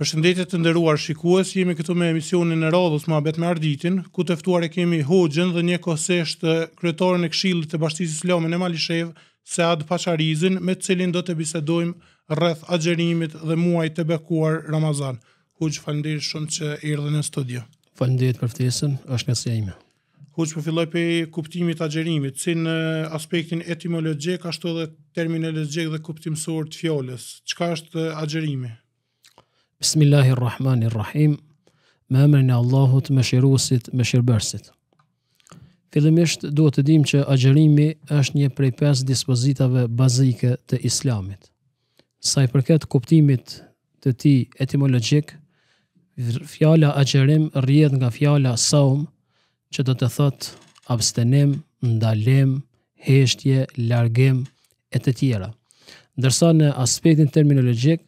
Përshëndetje të nderuar shikues, jemi këtu me emisionin e radhës më abet me Arditin, ku të eftuar e kemi Hoxhën dhe një kohësisht kretorën e Këshillit të bashtisë Islame në Malishev, Sead Paçarizin, me të cilin do të bisedojmë rreth agjerimit dhe muajit të bekuar Ramazan. Hoxh, falënderoj shumë që erdhe në studio. Faleminderit për ftesën, është një sjellje ime. Hoxh, për po filloj pe kuptimit agjerimit, si në aspektin etimologjik ashtu edhe terminologjik dhe kuptimsor të fjalës. Çka është agjerimi? Bismillahirrahmanirrahim Me emrin e Allahut Mëshiruesit, Mëshirbërësit. shirëbërsit Fillimisht duhet të dim që agjerimi është një prej 5 dispozitave bazike të islamit Sa i përket kuptimit të ti etimologjik Fjala agjerim rrjet nga fjala saum që do të thot abstenim, ndalim, heshtje, largim e të tjera. Ndërsa në aspektin terminologjik,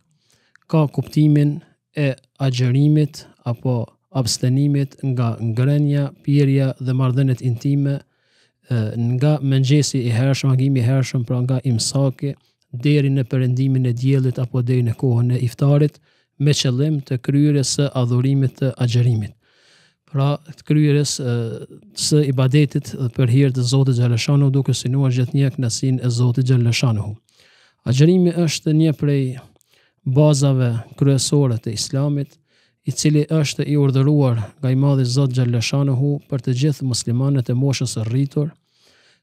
ka kuptimin e agjerimit apo abstenimit nga ngrenja, pirja dhe mardhenet intime, nga mëngjesi i hershëm, agimi i hershëm, pra nga imsaki, deri në përendimin e djelit apo deri në kohën e iftarit, me qëllim të kryrës së adhurimit të agjerimit. Pra të kryrës së ibadetit dhe për hirtë të Zotit Gjeleshanu, duke sinuar gjithë një kënësin e Zotit Gjeleshanu. Agjerimi është një prej bazave kryesore të islamit, i cili është i urdhëruar nga i madhi Zot Gjallëshanuhu për të gjithë muslimanët e moshës rritur,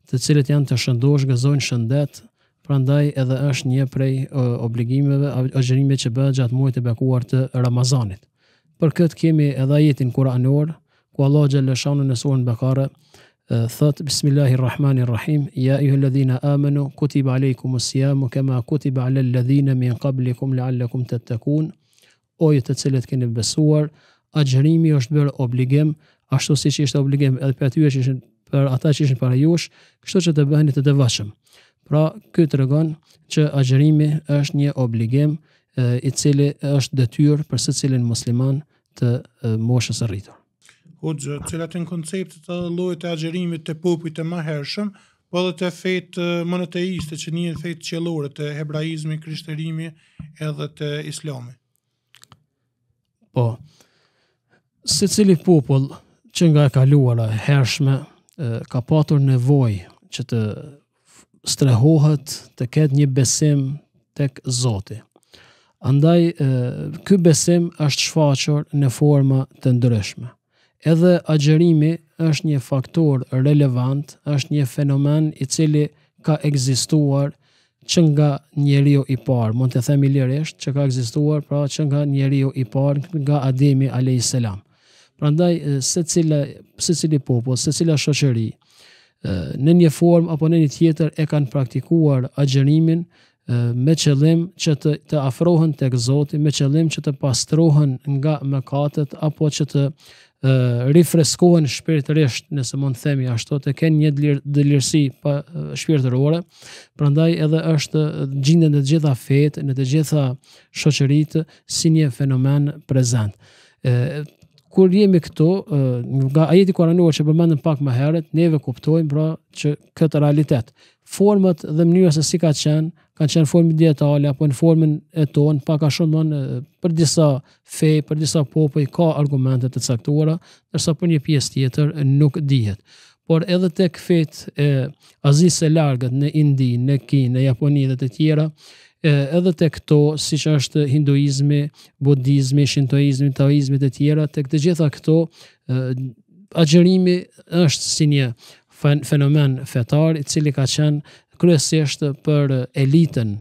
të cilët janë të shëndosh gëzojnë shëndet, prandaj edhe është një prej obligimeve, agjerimeve që bëhet gjatë muajt e bekuar të Ramazanit. Për këtë kemi edhe jetin kuranor, ku Allah Gjallëshanu në surën bekarë, thot bismillahirrahmanirrahim ja ju alladhina amanu kutiba alejkum usiyamu kama kutiba alal ladhina min qablikum la'allakum tattaqun o ju të cilët keni besuar agjërimi është bërë obligim ashtu siç ishte obligim edhe për atyre që ishin për ata që ishin para jush kështu që të bëheni të devotshëm pra ky tregon që agjërimi është një obligim i cili është detyrë për secilin musliman të moshës së rritur hoxhë, cilat e në konceptet të lojët po e agjerimit të popit e maherëshëm, po dhe të fejtë monoteiste që njën fejtë qelore të hebraizmi, krishterimi edhe të islami? Po, se cili popull që nga e kaluara hershme ka patur nevoj që të strehohet të ketë një besim tek Zoti. Andaj, ky besim është shfaqër në forma të ndryshme edhe agjerimi është një faktor relevant, është një fenomen i cili ka egzistuar që nga njeri i parë, mund të themi lirisht që ka egzistuar, pra që nga njeri i parë, nga Ademi a.s. Pra ndaj, se, cila, se cili popo, se cila shoqëri, në një form apo në një tjetër e kanë praktikuar agjerimin me qëllim që të, të afrohen të egzoti, me qëllim që të pastrohen nga mëkatet apo që të rifreskohen shpirtërisht, nëse mund të themi ashtu, të kenë një dëlirësi pa shpirtërore. Prandaj edhe është gjindën në të gjitha fetë, në të gjitha shoqëritë si një fenomen prezant. ë Kur jemi këtu, nga ajeti koranuar që përmendëm pak më herët, neve kuptojmë pra që këtë realitet, format dhe mënyra se si ka qenë, kanë qenë formë dietale apo në formën e tonë, pak a shumë për disa fe, për disa popoj, ka argumente të caktuara, ndërsa për një pjesë tjetër nuk dihet. Por edhe tek fet e Azis largët në Indi, në Kinë, në Japoni dhe të tjera, e, edhe tek to, si që është hinduizmi, budizmi, shintoizmi, taoizmi dhe tjera, tek të gjitha këto, e, agjerimi është si një fenomen fetar i cili ka qenë kryesisht për elitën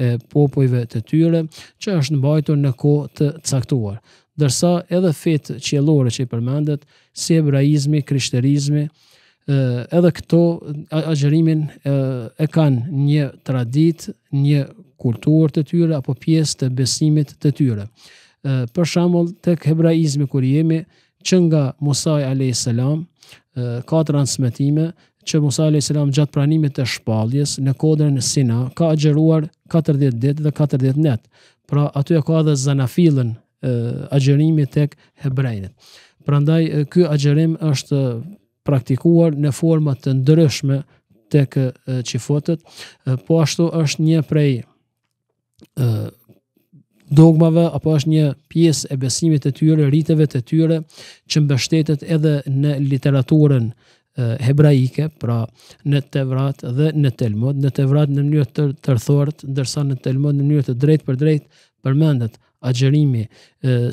e popujve të tyre që është mbajtur në kohë të caktuar. Dërsa edhe fetë qjellore që i përmendet, si hebraizmi, krishterizmi, edhe këto agjerimin e kanë një traditë, një kulturë të tyre apo pjesë të besimit të tyre. Për shembull tek ebraizmi kur jemi, që nga Musaj a.s. ka transmitime që Musaj a.s. gjatë pranimit të shpaljes në kodrën në Sina ka agjeruar 40 dit dhe 40 net. Pra aty e ka dhe zanafilën agjerimit tek hebrejnit. Prandaj, kjo agjerim është praktikuar në format të ndryshme tek qifotet, po ashtu është një prej dogmave, apo është një pjesë e besimit të tyre, riteve të tyre, që mbështetet edhe në literaturën hebraike, pra në Tevrat dhe në Telmud, në Tevrat në mënyrë të tërthort, ndërsa në Telmud në mënyrë të drejtë për drejtë përmendet agjerimi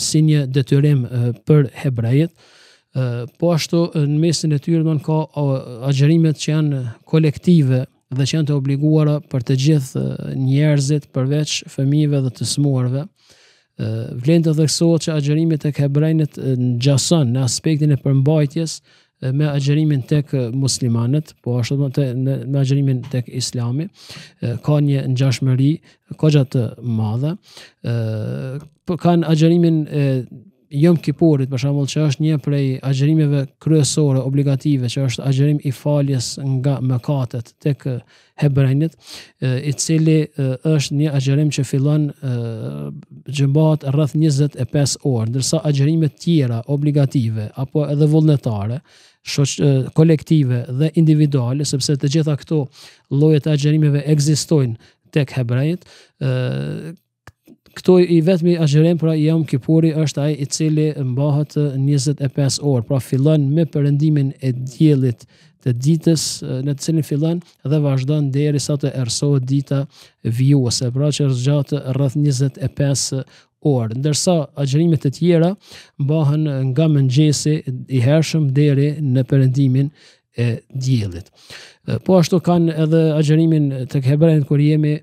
si një detyrim për hebrejit, po ashtu në mesin e tyre do ka agjerimet që janë kolektive, dhe që janë të obliguara për të gjithë njerëzit përveç fëmijëve dhe të smurëve. Vlen të theksohet që agjërimi tek hebrejnët ngjason në aspektin e përmbajtjes me agjërimin tek muslimanët, po ashtu të në, me agjërimin tek islami, ka një ngjashmëri kogja të madhe. Ë po kanë agjërimin e jom kipurit, për shambull, që është një prej agjerimeve kryesore, obligative, që është agjerim i faljes nga mëkatet të kë hebrejnit, i cili është një agjerim që fillon gjëmbat rrëth 25 orë, ndërsa agjerimet tjera obligative, apo edhe vullnetare, shoq kolektive dhe individuale, sepse të gjitha këto lojet e agjerimeve egzistojnë tek hebrejt, këto i vetmi agjerim pra jam kipuri është ai i cili mbahet 25 orë, pra fillon me perëndimin e diellit të ditës në të cilin fillon dhe vazhdon derisa të errësohet dita e vijuese, pra që zgjat rreth 25 Orë, ndërsa agjërimet e tjera mbahen nga mëngjesi i hershëm deri në perëndimin e diellit. Po ashtu kanë edhe agjërimin tek kebrenit, kur jemi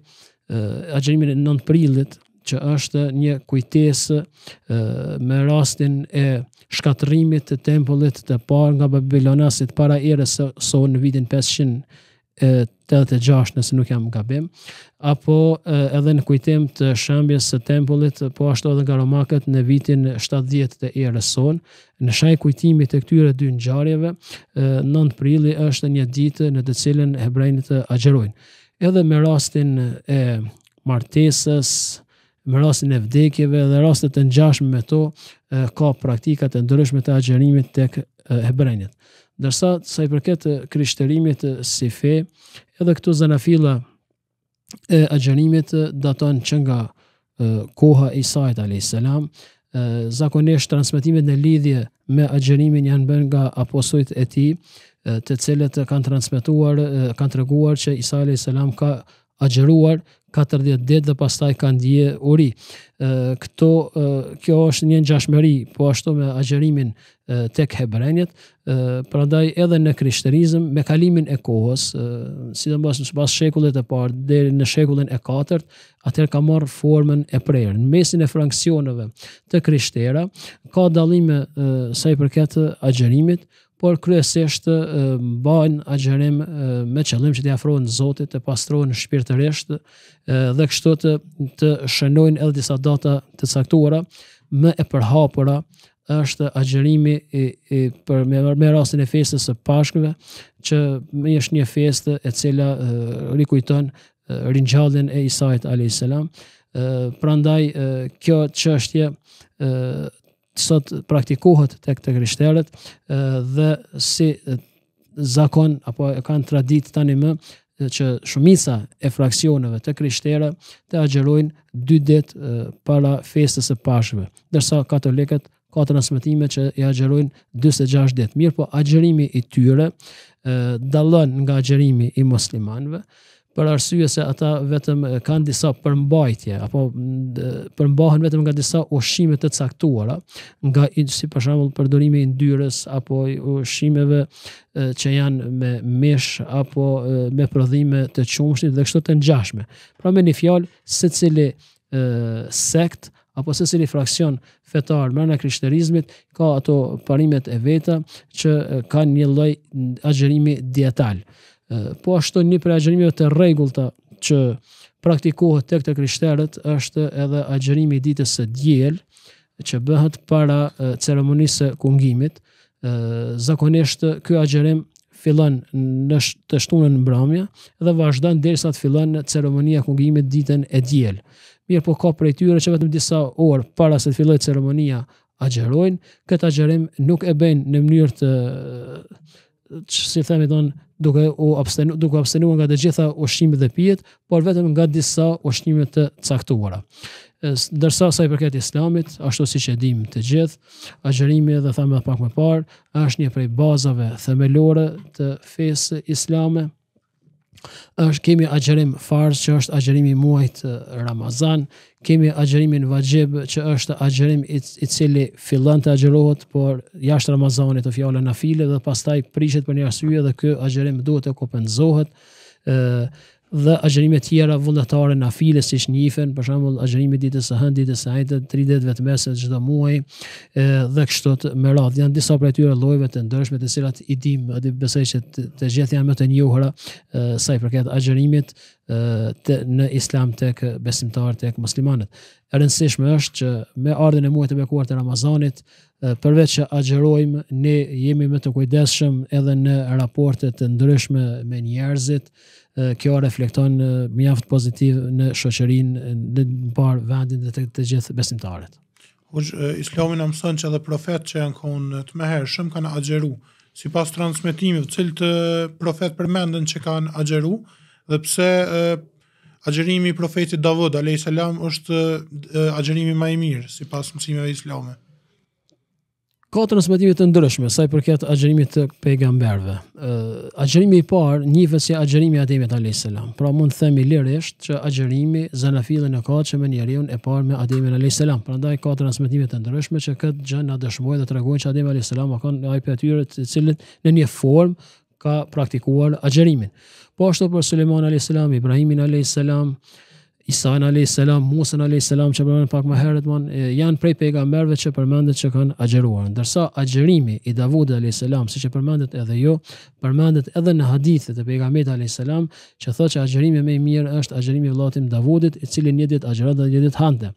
agjërimin e 9 prillit, që është një kujtesë me rastin e shkatrimit të tempullit të parë nga Babilonasit para erës së so në vitin 586 nëse nuk jam gabim, apo edhe në kujtim të shëmbjes së tempullit, po ashtu edhe nga romakët në vitin 70 të erës son në shaj kujtimit të këtyre dy ngjarjeve, 9 prilli është një ditë në të cilën hebrejtë agjerojnë. Edhe me rastin e martesës, me rastin e vdekjeve dhe rastet të ngjashme me to e, ka praktika të ndryshme të agjerimit tek hebrejnët. Ndërsa sa i përket krishterimit si fe, edhe këto zanafila e agjerimit datojnë që nga e, koha e Isait alayhis salam, zakonisht transmetimet në lidhje me agjerimin janë bën nga apostujt e tij, të cilët kanë transmetuar, kanë treguar që Isa alayhis ka agjeruar 40 ditë dhe pastaj kanë dje uri. Ë këto kjo është një ngjashmëri po ashtu me agjerimin tek hebrenjet, prandaj edhe në krishterizëm me kalimin e kohës, sidomos në shekullët e parë deri në shekullin e katërt, atë ka marrë formën e prerë. Në mesin e frankcionëve të krishterë ka dallim sa i përket agjerimit por kryesisht mbajnë agjerim me qëllim që t'i afrohen Zotit, të pastrohen shpirtërisht dhe kështu të të shënojnë edhe disa data të caktuara më e përhapura është agjerimi i, i për me, me rastin e festës së Pashkëve, që me është një festë e cila e, rikujton ringjalljen e Isait a.s. salam. Prandaj kjo çështje sot praktikohet tek te krishterët dhe si zakon apo e kanë tradit tani më që shumica e fraksioneve të krishterë të agjerojnë dy dit para festës e pashme, dërsa katoliket ka transmitime që i agjerojnë 26 dit. Mirë po agjerimi i tyre dalën nga agjerimi i muslimanve, për arsye se ata vetëm kanë disa përmbajtje apo përmbahen vetëm nga disa ushqime të caktuara, nga si për shembull përdorimi i yndyrës apo ushqimeve që janë me mish apo me prodhime të qumshit dhe kështu të ngjashme. Pra me një fjalë, secili sekt apo secili fraksion fetar brenda krishterizmit ka ato parimet e veta që kanë një lloj agjerimi dietal po ashtu një prej agjërimeve të rregullta që praktikohet tek të krishterët është edhe agjërimi i ditës së diel që bëhet para ceremonisë së kungjimit zakonisht ky agjërim fillon në të shtunën mbrëmje dhe vazhdon derisa të fillon ceremonia e ditën e diel mirë po ka për tyre që vetëm disa orë para se të fillojë ceremonia agjërojnë këtë agjërim nuk e bëjnë në mënyrë të si themi tonë duke u abstenu duke u abstenuar nga të gjitha ushqimet dhe pijet, por vetëm nga disa ushqime të caktuara. Ndërsa sa i përket Islamit, ashtu siç e dimë të gjithë, agjërimi dhe thamë më pak më parë, është një prej bazave themelore të fesë islame, është kemi agjerim farz që është agjerimi i muajit Ramazan, kemi agjerimin vajib që është agjerim i, i cili fillon të agjerohet por jashtë Ramazanit të fjalën nafile dhe pastaj prishet për një arsye dhe ky agjerim duhet të kompenzohet ë dhe agjërimet tjera vullnetare në afile si që për shambull agjërimet ditës e hënd, ditës e hajtët, 30 ditë vetë muaj dhe kështot me radhë. Janë disa për tyre lojve të ndërshme të cilat i dim, edhe besoj që të gjithë janë më të njohura sa i përket agjërimit të, në islam të kë besimtar të kë muslimanët. E rëndësishme është që me ardhen e muaj të bekuar të Ramazanit, përveç që agjerojmë, ne jemi më të kujdesshëm edhe në raportet të ndryshme me njerëzit, kjo reflekton mjaft pozitiv në shoqërinë në parë vendin dhe të, të gjithë besimtarët. Hoxh, Islami na mëson që edhe profetët që janë kohën të mëhershëm kanë agjeru. Sipas transmetimeve, cilët profet përmendën që kanë agjeru dhe pse agjerimi i profetit Davud alayhis salam është agjerimi më i mirë sipas mësimeve islame ka transmetime të ndryshme sa i përket agjërimit të pejgamberve. Ë agjërimi i parë njihet si agjërimi i Ademit alayhis Pra mund të themi lirisht që agjërimi zanafillën e që me njeriu e parë me Ademin alayhis salam. Prandaj ka transmetime të ndryshme që këtë gjë na dëshmoj dhe tregojnë se Ademi alayhis salam ka në ajpë atyre të cilët në një formë ka praktikuar agjërimin. Po ashtu për Sulejman alayhis Ibrahimin alayhis Isa a.s., alai a.s. Musa që përmendet pak më herët, man, janë prej pejgamberëve që përmendet që kanë agjëruar. Ndërsa agjërimi i Davud a.s. selam, siç e përmendet edhe ju, përmendet edhe në hadithet e pejgamberit a.s. që thotë që agjërimi më i mirë është agjërimi i Davudit, i cili një ditë agjëron dhe një ditë hante.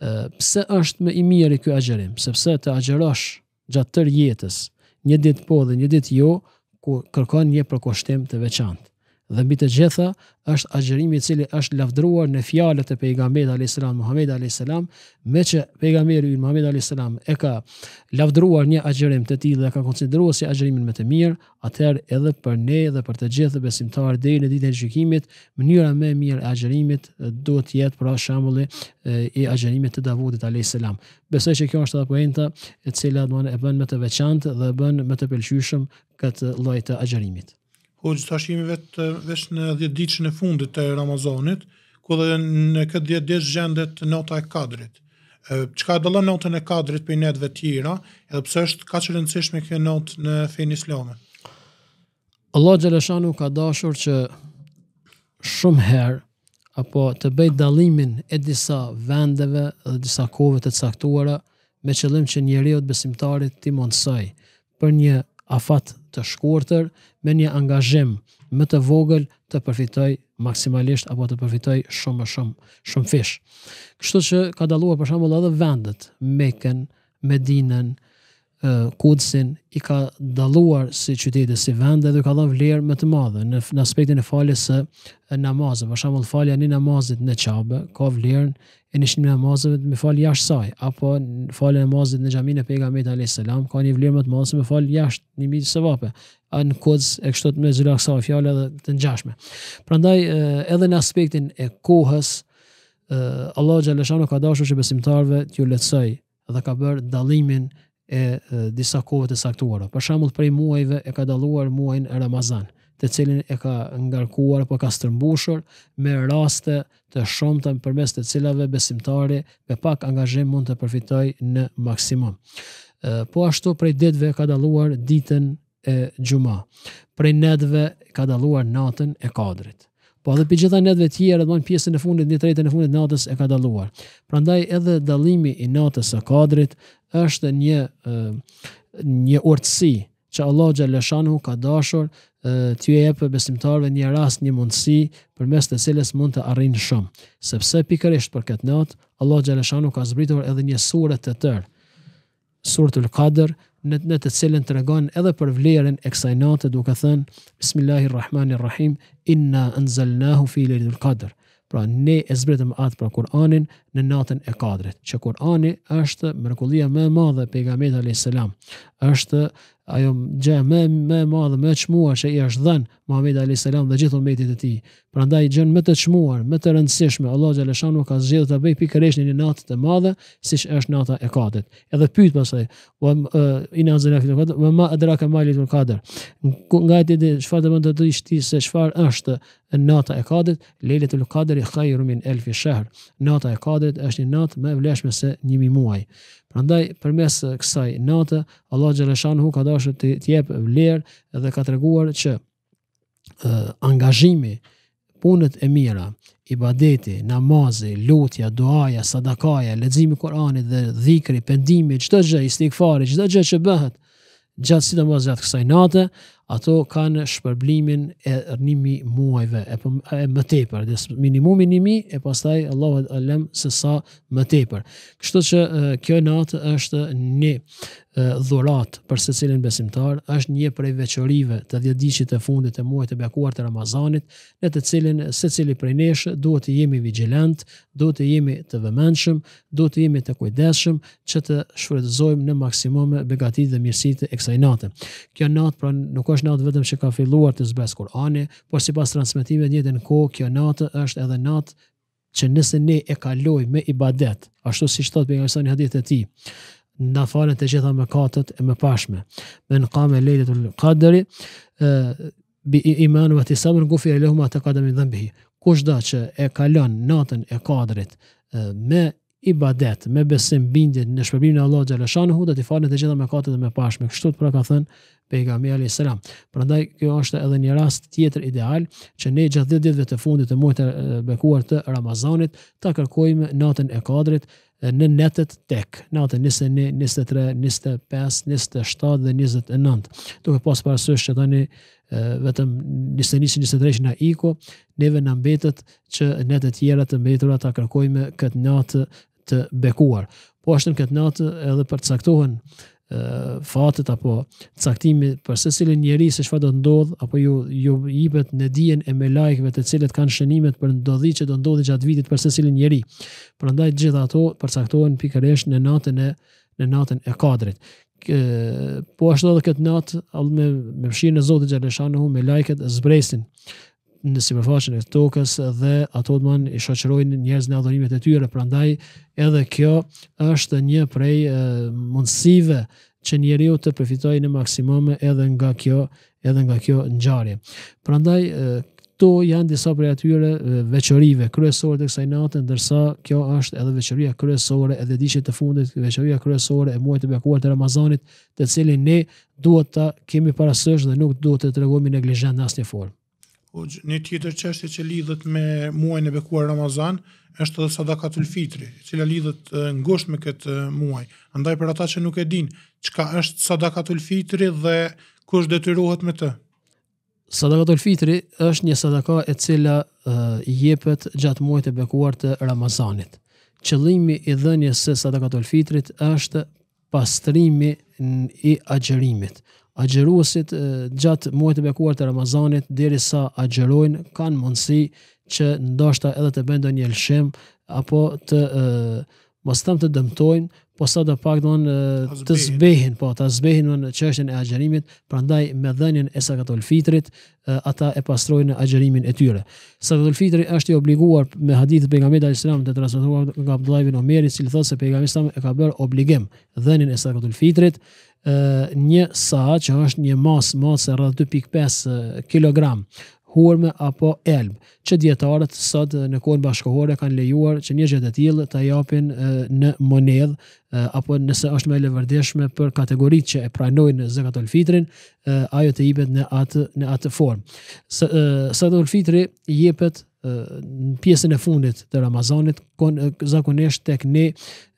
Ë pse është më i mirë ky agjërim? Sepse të agjërosh gjatë tërë jetës, një ditë po dhe një ditë jo, ku kërkon një përkoshtim të veçantë dhe mbi të gjitha është agjërimi i cili është lavdëruar në fjalët e pejgamberit alayhis salam Muhammed alayhis salam me që pejgamberi ynë Muhammed alayhis salam e ka lavdëruar një agjërim të tillë dhe ka konsideruar si agjërimin më të mirë atëherë edhe për ne dhe për të gjithë besimtarët deri në ditën e gjykimit mënyra më e mirë e agjërimit duhet të jetë për shembull i agjërimit të Davudit alayhis salam besoj se kjo është ajo poenta e cila do të bën më të veçantë dhe bën më të pëlqyeshëm këtë lloj të agjërimit Po që të jemi vetë veç në 10 ditëshën e fundit të Ramazonit, ku dhe në këtë 10 ditë gjendet nota e kadrit. Çka do lë notën e kadrit për netëve të tjera, edhe pse është kaq e rëndësishme kjo notë në fejnë islame. Allah Gjeleshanu ka dashur që shumë herë apo të bëj dallimin e disa vendeve dhe disa kove të caktuara me qëllim që njëriot besimtarit ti mundsoj për një afat të shkurtër me një angazhim më të vogël të përfitoj maksimalisht apo të përfitoj shumë më shumë shumë fish. Kështu që ka dalluar për shembull edhe vendet Mekën, Medinën, Kudsin i ka dalluar si qytete si vende dhe ka dhënë vlerë më të madhe në, në aspektin e faljes së namazit. Për shembull falja në namazit në Çabe ka vlerën e në shimin e namazit me fal jashtë saj apo në falën e namazit në xhaminë e pejgamberit alayhis salam ka një vlerë më të madhe se me fal jashtë një mbi a an kodës e kështu të më zgjidh sa fjalë edhe të ngjashme prandaj edhe në aspektin e kohës Allah xhalla ka dashur që besimtarve t'ju letësaj dhe ka bërë dallimin e disa kohëve të saktuara për shembull për muajve e ka dalluar muajin Ramazan të cilin e ka ngarkuar apo ka stërmbushur me raste të shumta përmes të cilave besimtari me pak angazhim mund të përfitojë në maksimum. Po ashtu prej ditëve ka dalluar ditën e gjuma, prej nedve ka dalluar natën e kadrit. Po edhe për gjitha nedve tjera, dhe mojnë pjesën e fundit, një trejtën e fundit natës e ka dalluar. Prandaj edhe dalimi i natës e kadrit është një, një urtësi që Allah Gjeleshanu ka dashur ti e jep besimtarve një rast një mundësi përmes të cilës mund të arrijnë shumë. Sepse pikërisht për këtë natë, Allah Gjeleshanu ka zbritur edhe një sure të tërë. Suratul Qadr në të cilën tregon edhe për vlerën e kësaj note, duke thënë Bismillahirrahmanirrahim inna anzalnahu fi lailatul qadr. Pra ne e zbritëm atë për Kur'anin në natën e Kadrit, që Kur'ani është mrekullia më e madhe e aleyhissalam. Është ajo gjë me me madhe me çmua që i është dhënë Muhamedi alayhis salam dhe gjithë ummetit e tij. Prandaj gjën më të çmuar, më të rëndësishme, Allahu xhaleshanu ka zgjedhur ta bëj pikërisht në një natë të madhe, siç është nata e Kadrit. Edhe pyet pasaj, "Wa inna zalaka fil qadr, wa ma adraka ma lil qadr." Nga atë ditë çfarë do të thotë ti shti se çfarë është nata e Kadrit, Lailatul Qadri khayru min 1000 shahr. Nata e Kadrit është një natë më e vlefshme se 1000 muaj. Prandaj përmes kësaj nate, Allahu xhaleshanu ka dashur të jep vlerë dhe ka treguar që angazhimi, punët e mira, ibadeti, namazi, lutja, duaja, sadakaja, leximi i Kuranit dhe dhikri, pendimi, çdo gjë, istighfari, çdo gjë që bëhet gjatë sidomos gjatë kësaj nate, ato kanë shpërblimin e rrënimi muajve e, për, po, e më tepër des minimumi i nimi e pastaj Allahu alem se sa më tepër kështu që kjo natë është një dhurat për secilin besimtar është një prej veçorive të 10 e të fundit të muajit të bekuar të Ramazanit në të cilin secili prej nesh duhet të jemi vigjilent, duhet të jemi të vëmendshëm, duhet të jemi të kujdesshëm që të shfrytëzojmë në maksimum begatitë dhe mirësitë e kësaj nate. Kjo natë pra nuk është natë vetëm që ka filluar të zbes Kur'ani, por si pas transmetimit njëtë në kohë, kjo natë është edhe natë që nëse ne e kaloj me i badet, ashtu si shtot për nga mësa një hadit e ti, në falën të gjitha më katët e më pashme, me në kam e lejtët në kaderi, bi iman vë të samën, në gufi e lehu ma të kadëmi dhe mbihi. Kush da që e kalon natën e kadrit me ibadet, me besim bindit në shpërbim e Allah xhaleshanuhu do t'i falen të gjitha mëkatet dhe pashme. Kështu të pra ka thënë, pejgamberi alayhis salam. Prandaj kjo është edhe një rast tjetër ideal që ne gjatë 10 ditëve të fundit të muajit të bekuar të Ramazanit ta kërkojmë natën e Kadrit në netet tek, natën 21, 23, 25, 27 dhe 29. Duke pas parasysh që tani vetëm 21, 23 na iko, neve na mbetet që të tjera të mbetura ta kërkojmë këtë natë të bekuar. Po ashtu këtë natë edhe për të saktohen fatet apo caktimi për se cilin njeri se shfa do ndodh apo ju, ju jipet në dijen e me lajkve të cilet kanë shënimet për ndodhi që do ndodhi gjatë vitit për se cilin njeri për ndaj gjitha ato përcaktohen pikeresh në natën e në natën e kadrit Kë, po ashtu edhe këtë natë me, me mshirë në Zotit Gjeleshanohu me lajket zbresin në sipërfaqen e tokës dhe ato të mund i shoqërojnë njerëz në adhurimet e tyre, prandaj edhe kjo është një prej mundësive që njeriu të përfitojë në maksimum edhe nga kjo, edhe nga kjo ngjarje. Prandaj e, këto janë disa prej atyre veçorive kryesore të kësaj nate, ndërsa kjo është edhe veçoria kryesore edhe ditët të fundit, veçoria kryesore e muajit të bekuar të Ramazanit, të cilin ne duhet ta kemi parasysh dhe nuk duhet të tregojmë neglizhent në asnjë formë. Hoxh, një tjetër çështje që lidhet me muajin e bekuar Ramazan është edhe sadakatul fitri, e cila lidhet ngushtë me këtë muaj. Andaj për ata që nuk e din, çka është sadakatul fitri dhe kush detyrohet me të? Sadakatul fitri është një sadaka e cila uh, jepet gjatë muajit e bekuar të Ramazanit. Qëllimi i dhënjes së sadakatul fitrit është pastrimi i agjërimit agjeruesit gjatë muajit të bekuar të Ramazanit derisa agjerojnë kanë mundësi që ndoshta edhe të bëjnë ndonjë lëshim apo të mos tëm të dëmtojnë po sa do pak do në të zbehin, po të zbehin në qështën e agjerimit, prandaj me dhenjen e sakatol fitrit, ata e pastrojnë në agjerimin e tyre. Sakatol fitri është i obliguar me hadithë për nga meda të të nga Abdullajvi në Meri, si thotë se për nga meda e ka bërë obligim dhenjen e sakatol fitrit, një sa që është një masë, masë e rrë 2.5 kg, hurme apo elm, që djetarët sot në kohën bashkohore kanë lejuar që një gjë të tillë japin në monedh apo nëse është më e lëvërdëshme për kategoritë që e pranojnë zakatul fitrin, ajo të jepet në atë në atë formë. Së, së dhe jepet në pjesën e fundit të Ramazanit, zakonisht tek ne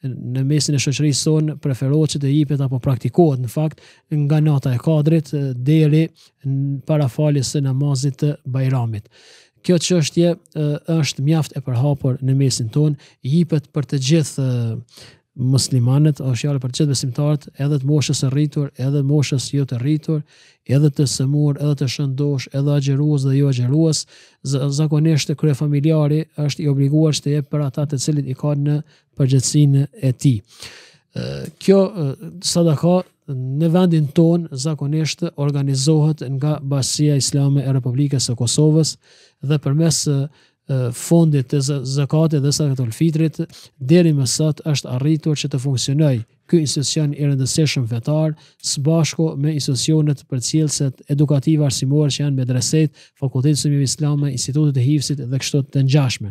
në mesin e shoqërisë son preferohet që të jipet apo praktikohet në fakt nga nata e kadrit deri në parafalis së namazit të Bajramit. Kjo qështje është mjaft e përhapur në mesin ton, jipet për të gjithë muslimanët, është fjalë për gjithë besimtarët, edhe të moshës së rritur, edhe të moshës jo të rritur, edhe të sëmur, edhe të shëndosh, edhe agjerues dhe jo agjerues, zakonisht krye familjari është i obliguar të jep për ata të cilët i kanë në përgjithësinë e tij. Kjo sadaka në vendin tonë zakonisht organizohet nga Bashkia Islame e Republikës së Kosovës dhe përmes fondit të zakatit dhe sadaka fitrit deri më sot është arritur që të funksionojë ky institucion i rëndësishëm vetar së bashku me institucionet përcjellëse edukative arsimore që janë medresetë, fakultetet e Islamit, institutet e hifsit dhe kështu të ngjashme.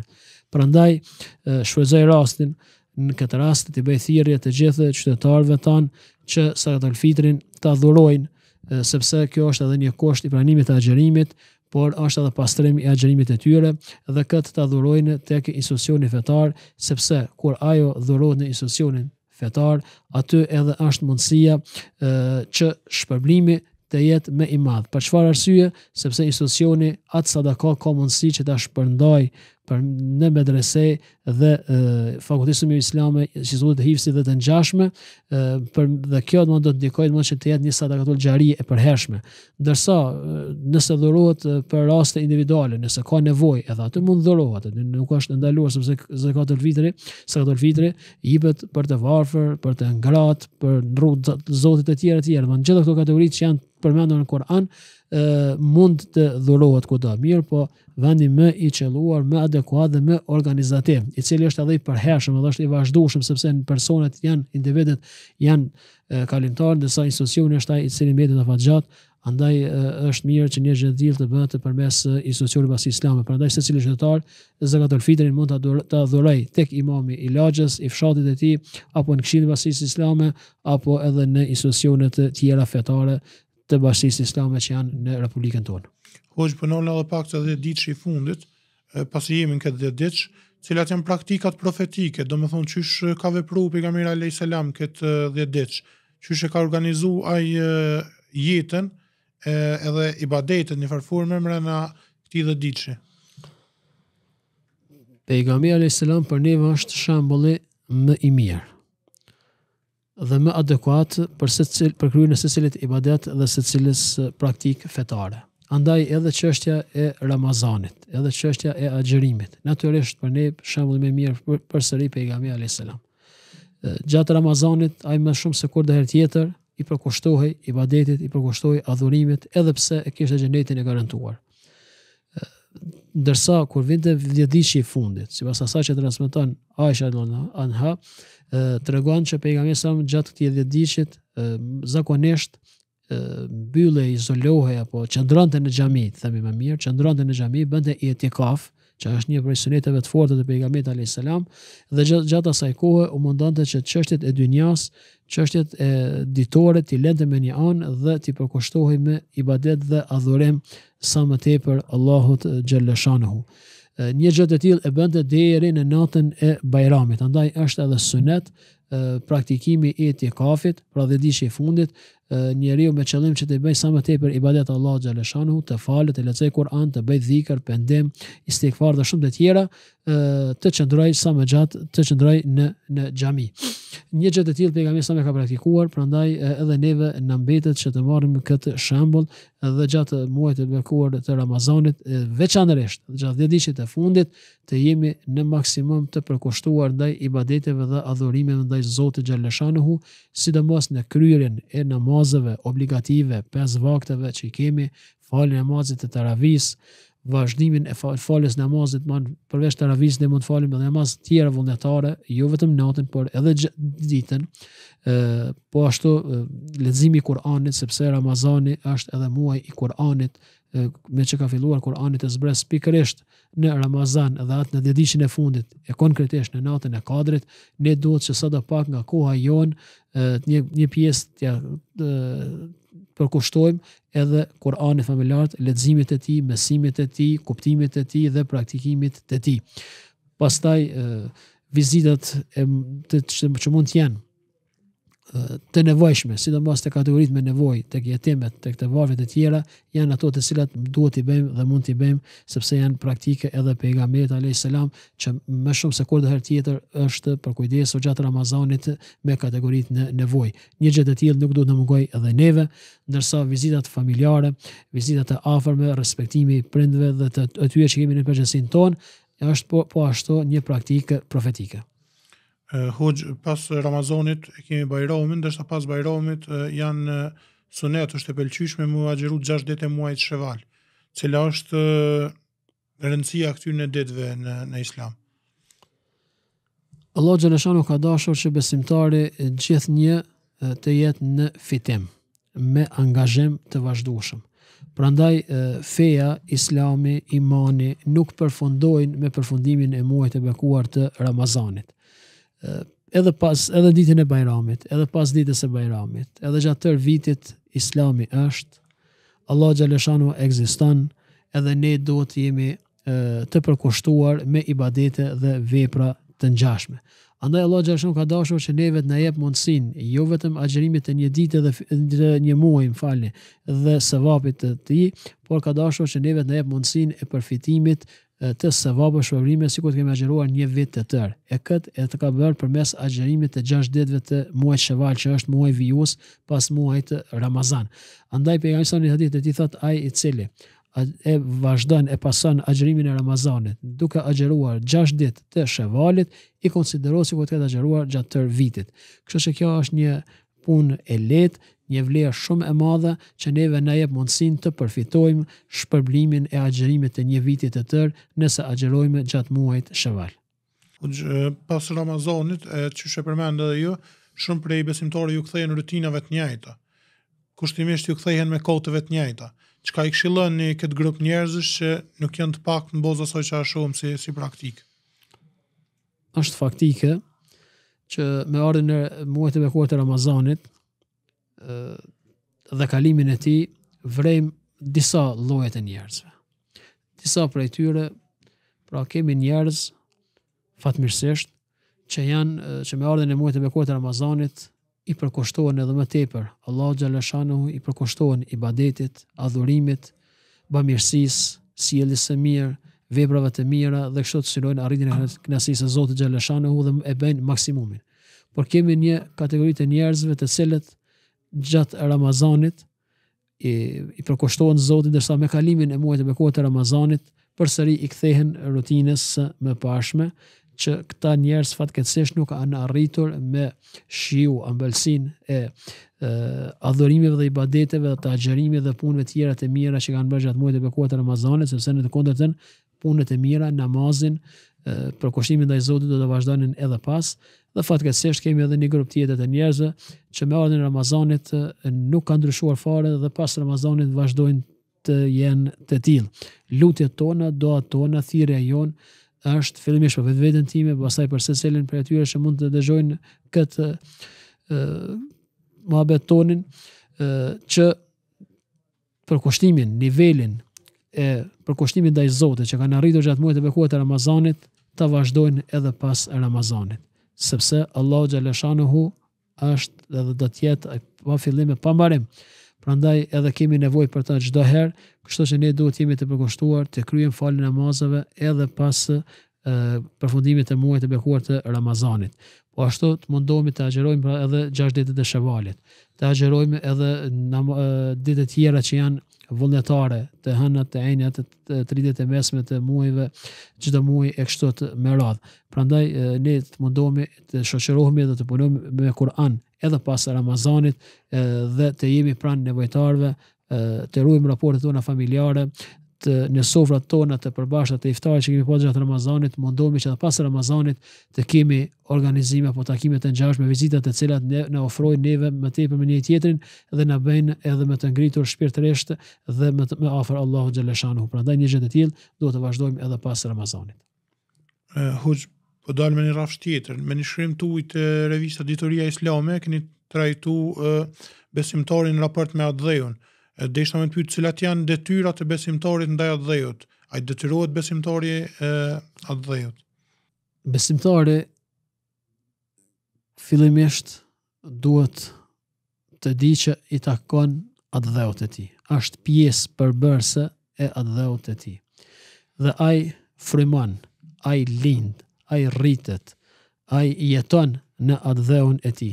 Prandaj shfrytëzoi rastin në këtë rast të bëj thirrje të gjithë qytetarëve tan që sadaka fitrin ta dhurojnë sepse kjo është edhe një kusht i pranimit të agjerimit, por është edhe pastrim i agjërimit të tyre dhe këtë ta dhurojnë tek institucioni fetar, sepse kur ajo dhurohet në institucionin fetar, aty edhe është mundësia që shpërblimi të jetë me i madhë. Për qëfar arsye, sepse institucioni atë sadaka ka mundësi që të shpërndaj për në medrese dhe e, fakultisë më islame, që zullë të dhe të njashme, për, dhe kjo domosdoshmë do të ndikojt më që të jetë një sadakatul gjari e përhershme. Dërsa, nëse dhurohet për raste individuale, nëse ka nevoj, edhe atë mund dhurohet, nuk është ndaluar, sëpse zekatul vitri, sadakatul vitri, jepet për të varfër, për të ngrat, për rrugë zotit e tjere, tjere, dhe në gjitha këto kategorit që janë përmendur në Koran, mund të dhurohet kudo mirë, po vendi më i qelluar, më adekuat dhe më organizativ, i cili është edhe i përhershëm edhe është i vazhdueshëm sepse në personat janë individet janë kalimtar, ndërsa institucioni është ai i cili mbetet në fat andaj është mirë që një gjendil të bëhet të përmes institucionit pas islamit. Prandaj se cili qytetar zakatul fitrin mund ta dhuroj tek imami i lagjës, i fshatit e tij apo në këshillin pas islame, apo edhe në institucione të tjera fetare të bashkisë islame që janë në Republikën tonë. Hoqë përnolla dhe pak të dhe ditësh i fundit, pasi jemi në këtë dhe ditë, cilat janë praktikat profetike, do me thonë që ka vepru për nga salam a.s. këtë dhe ditë, që e ka organizu ajë jetën e, edhe i badetën një farfurme mre në këti dhe ditë që. Pejgambi a.s. për ne është shambulli më i mirë dhe më adekuat për se cil, për kryer në ibadet dhe secilës praktik fetare. Andaj edhe çështja e Ramazanit, edhe çështja e agjërimit. Natyrisht për ne dhe më mirë për, për sëri pejgamberi alayhis Gjatë Ramazanit ai më shumë se kur dher tjetër i përkushtohej ibadetit, i përkushtohej adhurimit, edhe pse e kishte xhenetin e garantuar ndërsa kur vinte vjedhishi i fundit, si pas asa që transmiton Aisha Lona Anha, të regon që pejgamesëm gjatë këtje vjedhishit, zakonisht, bylle izolohej apo qëndronte në xhami, themi më mirë, qëndronte në xhami, bënte i etikaf, që është një prej suneteve të forta të pejgamberit alayhis salam dhe gjatë gjatë asaj kohe u mundonte që çështjet e dynjas, çështjet e ditore të lënte me një anë dhe të përkushtohej me ibadet dhe adhurim sa më tepër Allahut xhallashanuhu. Një gjë të tillë e bënte deri në natën e Bajramit. Andaj është edhe sunet praktikimi i etikafit, pra dhe dishi i fundit, njeriu me qëllim që të bëj sa më tepër ibadet Allah xhaleshanu, të falë, të lexoj Kur'an, të bëj dhikr, pendim, istighfar dhe shumë të tjera, të qëndroj sa më gjatë, të qëndroj në në xhami. Një gjë të tillë pejgamberi sa më ka praktikuar, prandaj edhe neve na mbetet që të marrim këtë shembull dhe gjatë muajit e bekuar të Ramazanit veçanërisht gjatë 10 ditëve të fundit të jemi në maksimum të përkushtuar ndaj ibadeteve dhe adhurimeve ndaj Zotit Xhaleshanuhu, sidomos në kryerjen e namazeve obligative, pesë vakteve që i kemi, falën e namazit të taravisë vazhdimin e falës namazit, man, përveç të ravis dhe mund falim edhe namaz tjera vullnetare, jo vetëm natën, por edhe ditën, e, po ashtu e, ledzimi Kur'anit, sepse Ramazani është edhe muaj i Kur'anit, me që ka filluar Kur'anit e zbres pikërisht në Ramazan dhe atë në dedishin e fundit e konkretisht në natën e kadrit, ne duhet që sada pak nga koha jonë, një, një pjesë tja, të përkushtojmë edhe Kur'anin familjar, leximet e tij, besimet e tij, kuptimet e tij dhe praktikimit të tij. Pastaj vizitat e të që mund të jenë të nevojshme, sidomos të kategoritë me nevojë tek jetimet, tek të varfët e tjera, janë ato të cilat duhet i bëjmë dhe mund t'i bëjmë sepse janë praktike edhe pejgamberi alayhis salam që më shumë se kur herë tjetër është për kujdes o gjatë Ramazanit me kategoritë në nevojë. Një gjë të tillë nuk duhet të mungojë edhe neve, ndërsa vizitat familjare, vizitat e afërmë, respektimi i prindve dhe të atyre që kemi në përgjithësinë tonë është po, po ashtu një praktikë profetike. Hoxh pas Ramazanit e kemi Bajramin, ndoshta pas Bajramit janë sunet është e pëlqyeshme mu agjeru 6 ditë e muajit Sheval, cila është rëndësia këtyre ditëve në në Islam. Allah Gjeneshanu ka dashur që besimtari gjithë një të jetë në fitim, me angazhim të vazhdushëm. Prandaj, feja, islami, imani nuk përfundojnë me përfundimin e muajt e bekuar të Ramazanit edhe pas edhe ditën e Bajramit, edhe pas ditës së Bajramit, edhe gjatë tërë vitit Islami është Allah xhaleshanu ekziston, edhe ne duhet të jemi e, të përkushtuar me ibadete dhe vepra të ngjashme. Andaj Allah xhaleshanu ka dashur që ne vetë na jep mundësinë jo vetëm agjërimit të një dite dhe një, një muaji, më falni, dhe sevapit të tij, por ka dashur që ne vetë na jep mundësinë e përfitimit të sevabë shpërbime si ku të kemi agjeruar një vit të tërë. E këtë e të ka bërë për mes agjerimit të gjash ditve të muajt sheval, që është muajt vijus pas muajt Ramazan. Andaj për e gajson një të ditë të ti thot aj i cili e vazhdan e pasan agjerimin e Ramazanit, duke agjeruar gjash ditë të shevalit, i konsidero si ku të këtë agjeruar gjatë tërë vitit. Kështë që kjo është një punë e letë një vlerë shumë e madhe që neve në jep mundësin të përfitojmë shpërblimin e agjerimit të një vitit të tërë nëse agjerojmë gjatë muajit shëval. Pas Ramazonit, e që shë përmend edhe ju, shumë prej besimtore ju këthejnë rutinave të njajta. Kushtimisht ju kthehen me koteve të njajta. Çka i këshilën në këtë grup njerëzës që nuk janë të pak në boza soj që a shumë si, si praktikë? është faktike që me ardhën e muajit e bekuar të Ramazanit, dhe kalimin e ti vrem disa lojet e njerëzve. Disa për e tyre, pra kemi njerëz fatmirësisht, që janë, që me ardhen e muajt e bekuar e Ramazanit, i përkushtohen edhe më tepër. Allahu xhaleshanu i përkushtohen ibadetit, adhurimit, bamirësisë, sjelljes së mirë, veprave të mira dhe kështu të synojnë arritjen e kënaqësisë së Zotit xhaleshanu dhe e bëjnë maksimumin. Por kemi një kategori të njerëzve të cilët gjatë Ramazanit, i, i përkoshtohen Zotit, dërsa me kalimin e muajt e bekohet e Ramazanit, për sëri i kthehen rutines me pashme, që këta njerës fatkecish nuk kanë arritur me shiu, ambëlsin e, e adhurimeve dhe i badeteve dhe të agjërimit dhe punëve tjera të mira që kanë bërë gjatë muajt e bekuar e Ramazanit, sepse në të kondër punët e mira, namazin, e, përkoshtimin dhe i Zotit do të vazhdanin edhe pasë, dhe fatkeqësisht kemi edhe një grup tjetër të njerëzve që me ardhin e Ramazanit nuk kanë ndryshuar fare dhe pas Ramazanit vazhdojnë të jenë të tillë. Lutjet tona, doat tona, thirrja jonë, është fillimisht për vetveten time, pastaj për secilin prej atyre që mund të dëgjojnë këtë ë mohabet tonin ë që për kushtimin, nivelin e për kushtimin ndaj Zotit që kanë arritur gjatë muajit të bekuar të Ramazanit, ta vazhdojnë edhe pas Ramazanit sepse Allahu xhaleshanuhu është edhe do të jetë pa fillim e pa mbarim. Prandaj edhe kemi nevojë për ta çdo herë, kështu që ne duhet jemi të përkushtuar të kryem falin e namazeve edhe pas përfundimit të muajit të bekuar të Ramazanit. Po ashtu të mundohemi të agjerojmë edhe 6 ditët e Shevalit. Të agjerojmë edhe ditët tjera që janë vullnetare të hënat të enjat të 30 e mesme të muajve gjithë të muaj e kështot me radhë. Pra ndaj, ne të mundohme të shoqerohme dhe të punohme me Kur'an edhe pas Ramazanit dhe të jemi pranë nevojtarve të ruim raportet tona familjare të në sofrat tona të përbashkëta të iftarit që kemi pas gjatë Ramazanit, mundohemi që pas Ramazanit të kemi organizime apo takime të ngjashme vizita vizitat të cilat ne na ofrojnë neve më tepër me një tjetrin dhe na bëjnë edhe më të ngritur shpirtërisht dhe më të më afër Allahut xhaleshanu. Prandaj një gjë të tillë duhet të vazhdojmë edhe pas Ramazanit. Uh, Huç po dalë me një rraf tjetër, me një shkrim të ujit të revistës Ditoria Islame keni trajtuar uh, besimtarin raport me atdheun dhe ishtë me të cilat janë detyrat e besimtorit ndaj atë dhejot. detyrohet detyruat besimtori e, atë dhejot? Besimtori fillimisht duhet të di që i takon atë dhejot e ti. Ashtë pjesë përbërse e atë dhejot e ti. Dhe ai i ai lind, ai rritet, ai jeton në atë dhejon e ti.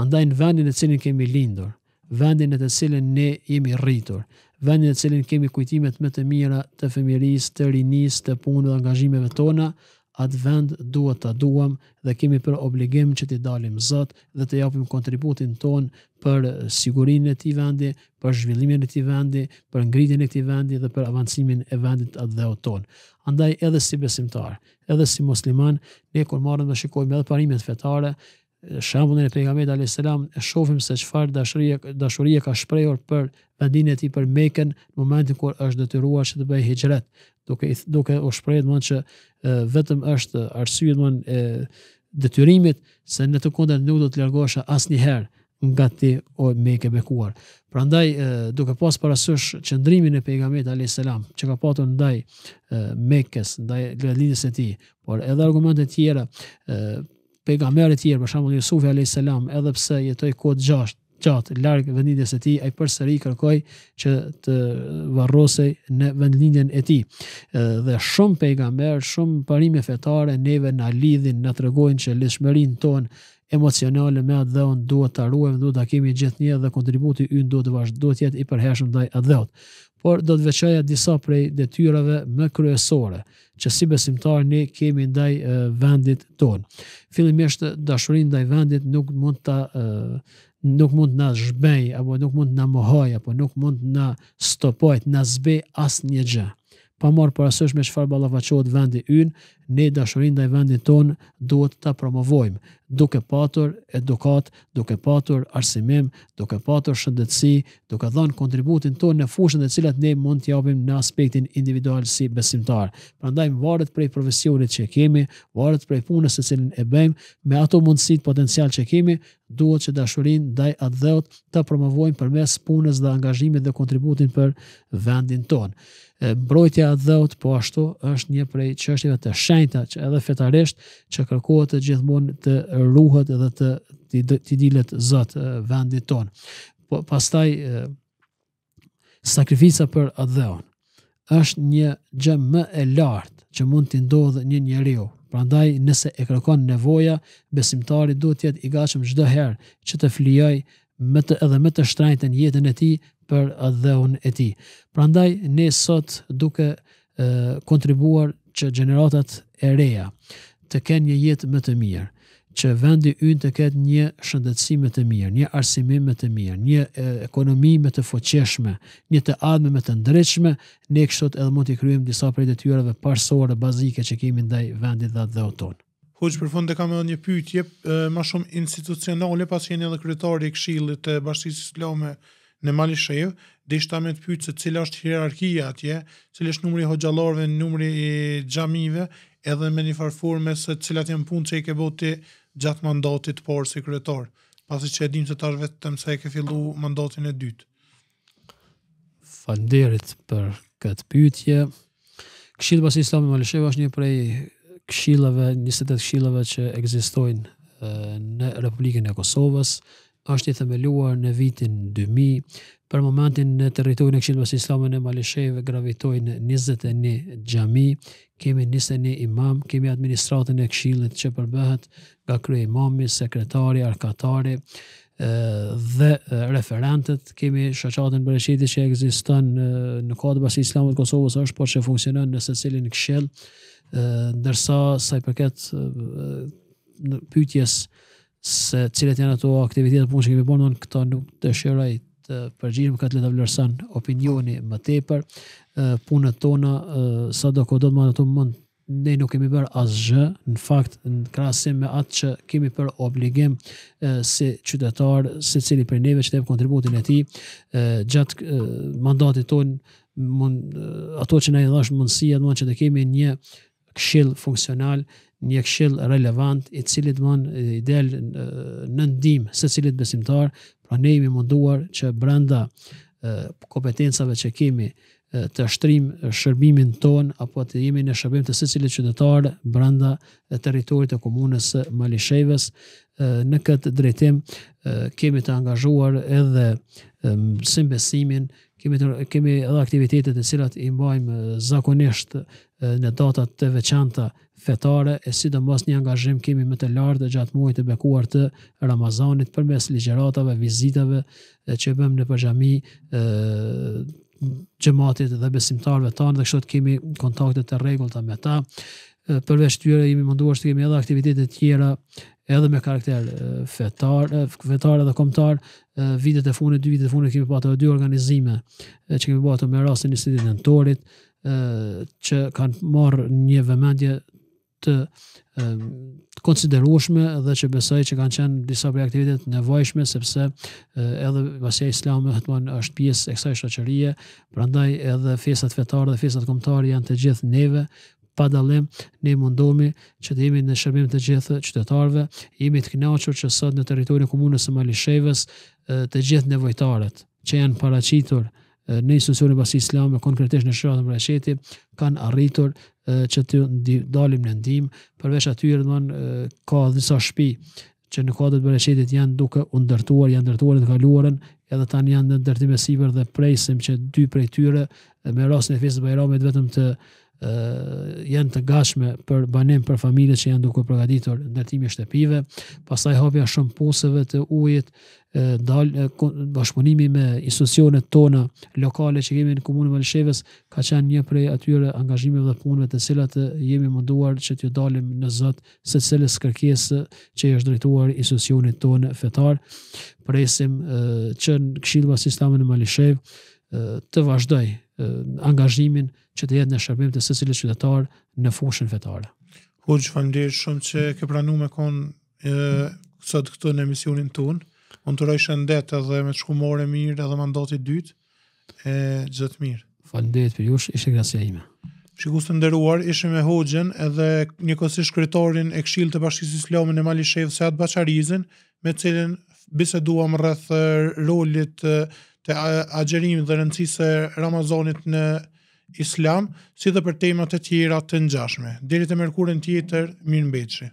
Andaj në vendin e cilin kemi lindur, vendin në të cilin ne jemi rritur, vendin në të cilin kemi kujtimet më të mira të fëmijërisë, të rinisë, të punës dhe angazhimeve tona, atë vend duhet ta duam dhe kemi për obligim që t'i dalim Zot dhe të japim kontributin ton për sigurinë e këtij vendi, për zhvillimin e këtij vendi, për ngritjen e këtij vendi dhe për avancimin e vendit atë o ton. Andaj edhe si besimtar, edhe si musliman, ne kur marrëm dhe shikojmë edhe parimet fetare, shambullin e pejgamet a.s. e shofim se qëfar dashurie, dashurie ka shprejur për vendin e tij për Mekën në momentin kur është detyruar që të bëjë hijret duke, duke o shprehë mund që vetëm është arsye mund e, dëtyrimit se në të kondet nuk do të lërgosha asë njëherë nga ti o meke bekuar. Pra ndaj, duke pas parasysh qëndrimin e pejgamet a.s. që ka patur ndaj Mekës mekes, ndaj gledlinës e ti, por edhe argumentet tjera, pejgamberi e tjerë, për shembull Jusufi alayhis salam, edhe pse jetoi kohë gjashtë gjatë larg vendindjes së tij, ai përsëri kërkoi që të varrosej në vendlinjen e tij. Dhe shumë pejgamber, shumë parime fetare neve na lidhin, na tregojnë që lëshmërinë tonë emocionale me atë duhet ta ruajmë, duhet ta kemi një dhe kontributi ynë duhet të vazhdojë të jetë i përhershëm ndaj atë dhon por do të veqaja disa prej detyrave më kryesore, që si besimtar ne kemi ndaj e, vendit tonë. Filimisht dashurin ndaj vendit nuk mund të nuk mund na zhbej apo nuk mund na mohoj apo nuk mund na stopoj na zbej asnjë gjë pa marë parasysh me shfar balafachot vendi ynë, ne dashurin dhe vendin tonë duhet të promovojmë, duke patur edukat, duke patur arsimim, duke patur shëndetësi, duke dhënë kontributin tonë në fushën dhe cilat ne mund të japim në aspektin individual si besimtar. Prandaj varet prej profesionit që kemi, varet prej punës e cilin e bëjmë, me ato mundësit potencial që kemi, duhet që dashurin dhe atë dheut të promovojmë përmes punës dhe angazhimit dhe kontributin për vendin tonë mbrojtja e dhëut, po ashtu është një prej çështjeve të shenjta që edhe fetarisht që kërkohet të gjithmonë të ruhet edhe të të dilet Zot vendit ton. Po pastaj sakrifica për adhëon është një gjë më e lartë që mund t'i ndodhë një njeriu. Prandaj nëse e kërkon nevoja, besimtari duhet të jetë i gatshëm çdo herë që të flijojë me të edhe me të shtrajtën jetën e tij për dheun e tij. Prandaj ne sot duke e, kontribuar që gjeneratat e reja të kenë një jetë më të mirë, që vendi ynë të ketë një shëndetësi më të mirë, një arsimim më të mirë, një ekonomi më të fuqishme, një të ardhme më të ndritshme, ne kështot edhe mund të kryem disa prej detyrave parsorë bazike që kemi ndaj vendit dhe dhe dheuton. Hoqë për fund të kam edhe një pytje, ma shumë institucionale, pas jeni jenë edhe kryetari i këshillit të bashkësis islamet, në Mali Shehu, dhe ishta me të pyqë se cila është hierarkia atje, cila është numri hoxalorve, numri i gjamive, edhe me një farfur me se cilat jenë punë që i ke boti gjatë mandatit por si pasi që e dimë se tash është vetëm se e ke fillu mandatin e dytë. Fanderit për këtë pyqëje, Këshilë pasi islami Mali Shehu është një prej këshilëve, 28 këshilëve që egzistojnë në Republikën e Kosovës, është i themeluar në vitin 2000, për momentin në territorin e këshilë mësë islamën e Malishevë gravitojnë 21 gjami, kemi 21 imam, kemi administratën e Këshillit që përbëhet nga krye imami, sekretari, arkatari, dhe referentët, kemi shëqatën bërëqiti që ekziston në kodë basi islamët Kosovës është, por që funksionën në se cilin këshilë, ndërsa sa i përket pytjes se cilët janë ato aktivitetet punë që kemi bërë, unë këto nuk të shëroj të përgjirëm, këtë le vlerësan opinioni më tepër, punët tona, sa do këtë do të më ato mund, ne nuk kemi bërë asgjë, në fakt, në krasim me atë që kemi për obligim si qytetarë, si cili për neve që të kontributin e ti, gjatë mandatit tonë, mund, ato që në e dhash mundësia, në mund që të kemi një këshil funksional, një këshill relevant i cili do të i del në ndihmë së cilit besimtar, pra ne jemi munduar që brenda kompetencave që kemi të shtrim shërbimin ton apo të jemi në shërbim të secilit qytetar brenda territorit të komunës së Malishevës në këtë drejtim kemi të angazhuar edhe besimin kemi të, kemi edhe aktivitete të cilat i mbajmë zakonisht në datat të veçanta fetare e sidomos një angazhim kemi më të lartë gjatë muajit të bekuar të Ramazanit përmes ligjëratave, vizitave që bëmë në xhami ë xhamatit dhe besimtarëve tanë dhe kështu të kemi kontakte të rregullta me ta. Përveç tyre jemi munduar të kemi edhe aktivitete të tjera edhe me karakter fetar, fetar dhe komtar, vitet e fundit, dy vitet e fundit kemi pa të dy organizime që kemi bërë me rastin e sidit që kanë marrë një vëmendje të e, konsiderueshme dhe që besoj që kanë qenë disa prej aktivitetit nevojshme sepse edhe vasia islame hetman është pjesë e kësaj shoqërie, prandaj edhe festat fetare dhe festat kombëtare janë të gjithë neve pa dallim ne mundohemi që të jemi në shërbim të gjithë qytetarëve, jemi të kënaqur që sot në territorin e komunës së Malisheves të gjithë nevojtarët që janë paraqitur në institucionin e bashkisë islame konkretisht në shërbim të qytetit kanë arritur që të dalim në ndim, përveç atyre, dhe ka dhisa shpi, që në ka dhe bërëqetit janë duke undërtuar, janë ndërtuar e të kaluarën, edhe tanë janë në ndërtime siber dhe prejsim që dy prej tyre, me rrasën e fjesë të bajramit vetëm të, janë të gashme për banim për familje që janë duke përgatitur ndërtimi e shtëpive, pastaj hapja shumë të ujit, dal bashkëpunimi me institucionet tona lokale që kemi në komunën e Malshevës, ka qenë një prej atyre angazhimeve dhe punëve të cilat jemi munduar që t'ju dalim në Zot se kërkesë që i është drejtuar institucionit tonë fetar, presim që në Këshillin e Sistemit të të vazhdojë angazhimin që të jetë në shërbim të sësile qytetar në fushën fetare. Hoxh, ju shumë që ke pranuar me konë sot këtu në emisionin tunë. Unë të rojshë ndetë edhe me të shkumore mirë edhe me dytë, e gjëtë mirë. Falendit për jush, ishe grasja ime. Shikus të ndëruar, ishe me Hoxhën edhe një kësi shkrytorin e kshil të bashkisë islamin e mali shevë atë bacharizin, me cilin biseduam rrëth rolit të të agjerimit dhe rëndësisë së Ramazanit në Islam, si dhe për temat e tjera të ngjashme. Deri te mërkurën tjetër, mirëmbëjtje.